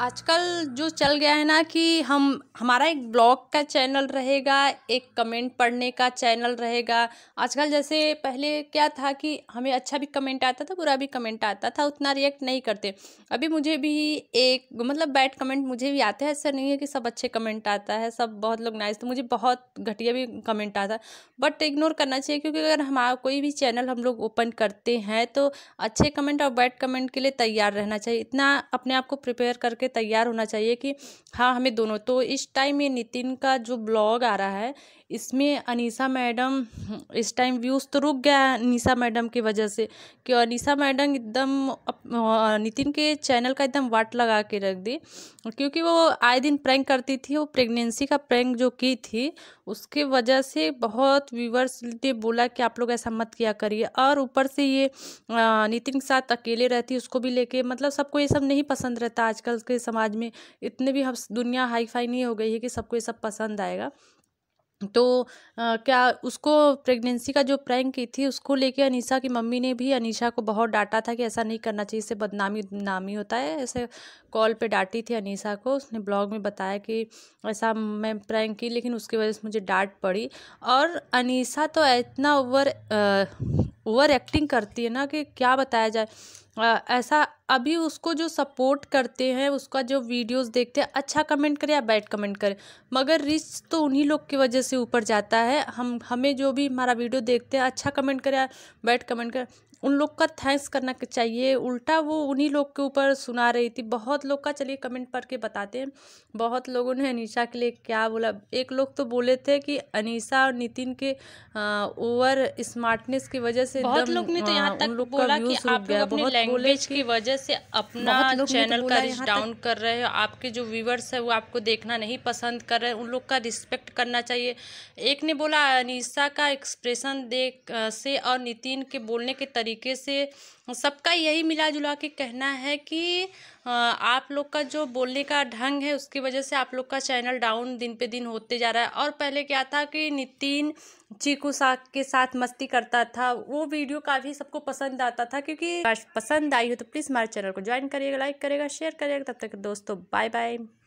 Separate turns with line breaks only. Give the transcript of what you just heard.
आजकल जो चल गया है ना कि हम हमारा एक ब्लॉग का चैनल रहेगा एक कमेंट पढ़ने का चैनल रहेगा आजकल जैसे पहले क्या था कि हमें अच्छा भी कमेंट आता था बुरा भी कमेंट आता था उतना रिएक्ट नहीं करते अभी मुझे भी एक मतलब बैड कमेंट मुझे भी आते हैं ऐसा नहीं है कि सब अच्छे कमेंट आता है सब बहुत लोग नाइस तो मुझे बहुत घटिया भी कमेंट आता है बट इग्नोर करना चाहिए क्योंकि अगर हमारा कोई भी चैनल हम लोग ओपन करते हैं तो अच्छे कमेंट और बैड कमेंट के लिए तैयार रहना चाहिए इतना अपने आप को प्रिपेयर करके करके तैयार होना चाहिए कि हाँ हमें दोनों तो इस टाइम ये नितिन का जो ब्लॉग आ रहा है इसमें अनीसा मैडम इस टाइम व्यूज़ तो रुक गया अनीसा मैडम की वजह से कि अनीसा मैडम एकदम नितिन के चैनल का एकदम वाट लगा के रख दी क्योंकि वो आए दिन प्रैंक करती थी वो प्रेगनेंसी का प्रैंक जो की थी उसके वजह से बहुत व्यूवर्स ने बोला कि आप लोग ऐसा मत किया करिए और ऊपर से ये नितिन के साथ अकेले रहती उसको भी लेके मतलब सबको ये सब नहीं पसंद रहता आजकल के के समाज में इतने भी हम दुनिया हाई फाई नहीं हो गई है कि सबको ये सब पसंद आएगा तो आ, क्या उसको प्रेगनेंसी का जो प्रैंक की थी उसको लेके अनीशा की मम्मी ने भी अनीशा को बहुत डांटा था कि ऐसा नहीं करना चाहिए इससे बदनामी नामी होता है ऐसे कॉल पे डांटी थी अनीशा को उसने ब्लॉग में बताया कि ऐसा मैं प्रैंक की लेकिन उसकी वजह से मुझे डांट पड़ी और अनीसा तो इतना ओवर ओवर एक्टिंग करती है ना कि क्या बताया जाए आ, ऐसा अभी उसको जो सपोर्ट करते हैं उसका जो वीडियोस देखते हैं अच्छा कमेंट करें या बैड कमेंट करें मगर रिच तो उन्हीं लोग की वजह से ऊपर जाता है हम हमें जो भी हमारा वीडियो देखते हैं अच्छा कमेंट करें या बैड कमेंट करें उन लोग का थैंक्स करना चाहिए उल्टा वो उन्हीं लोग के ऊपर सुना रही थी बहुत लोग का चलिए कमेंट करके बताते हैं बहुत लोगों ने अनीशा के लिए क्या बोला एक लोग तो बोले थे कि अनीशा और नितिन के ओवर स्मार्टनेस की वजह से बहुत लोग ने तो यहाँ तक बोला कि आप लोग अपने लैंग्वेज की वजह से अपना चैनल तो का रिच डाउन कर रहे हो आपके जो व्यूवर्स है वो आपको देखना नहीं पसंद कर रहे हैं उन लोग का रिस्पेक्ट करना चाहिए एक ने बोला अनिशा का एक्सप्रेशन देख से और नितिन के बोलने के तरीके तरीके से सबका यही मिला जुला के कहना है कि आप लोग का जो बोलने का ढंग है उसकी वजह से आप लोग का चैनल डाउन दिन पे दिन होते जा रहा है और पहले क्या था कि नितिन चीकू सा के साथ मस्ती करता था वो वीडियो काफ़ी सबको पसंद आता था क्योंकि पसंद आई हो तो प्लीज़ हमारे चैनल को ज्वाइन करिएगा लाइक करेगा शेयर करिएगा तब तक दोस्तों बाय बाय